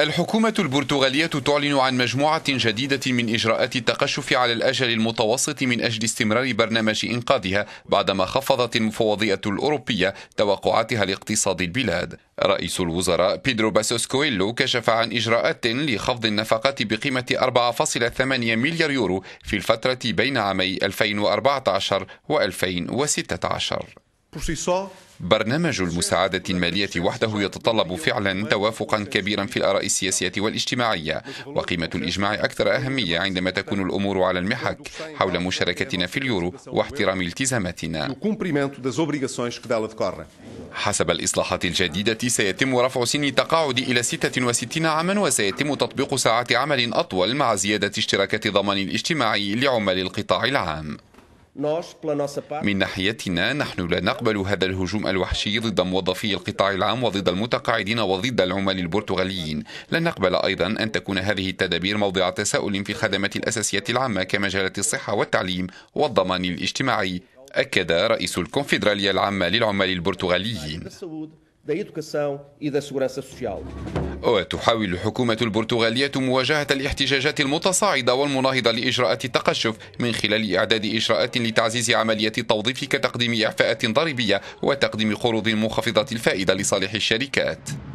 الحكومة البرتغالية تعلن عن مجموعة جديدة من إجراءات التقشف على الأجل المتوسط من أجل استمرار برنامج إنقاذها بعدما خفضت المفوضية الأوروبية توقعاتها لاقتصاد البلاد. رئيس الوزراء بيدرو باسوس كويلو كشف عن إجراءات لخفض النفقات بقيمة 4.8 مليار يورو في الفترة بين عامي 2014 و 2016. برنامج المساعدة المالية وحده يتطلب فعلا توافقا كبيرا في الآراء السياسية والاجتماعية وقيمة الإجماع أكثر أهمية عندما تكون الأمور على المحك حول مشاركتنا في اليورو واحترام التزاماتنا حسب الإصلاحات الجديدة سيتم رفع سن التقاعد إلى 66 عاما وسيتم تطبيق ساعات عمل أطول مع زيادة اشتراكات الضمان الاجتماعي لعمال القطاع العام من ناحيتنا نحن لا نقبل هذا الهجوم الوحشي ضد موظفي القطاع العام وضد المتقاعدين وضد العمال البرتغاليين لا نقبل أيضا أن تكون هذه التدابير موضع تساؤل في الخدمات الأساسية العامة كمجالات الصحة والتعليم والضمان الاجتماعي أكد رئيس الكونفدرالية العامة للعمال البرتغاليين da educação e da segurança social. وتحاول الحكومة البرتغالية مواجهة الاحتجاجات المتصاعدة والمناهضة لإجراءات التقشف من خلال إعداد إجراءات لتعزيز عملية التوظيف كتقديم إعفاءات ضريبية وتقديم قروض منخفضة الفائدة لصالح الشركات.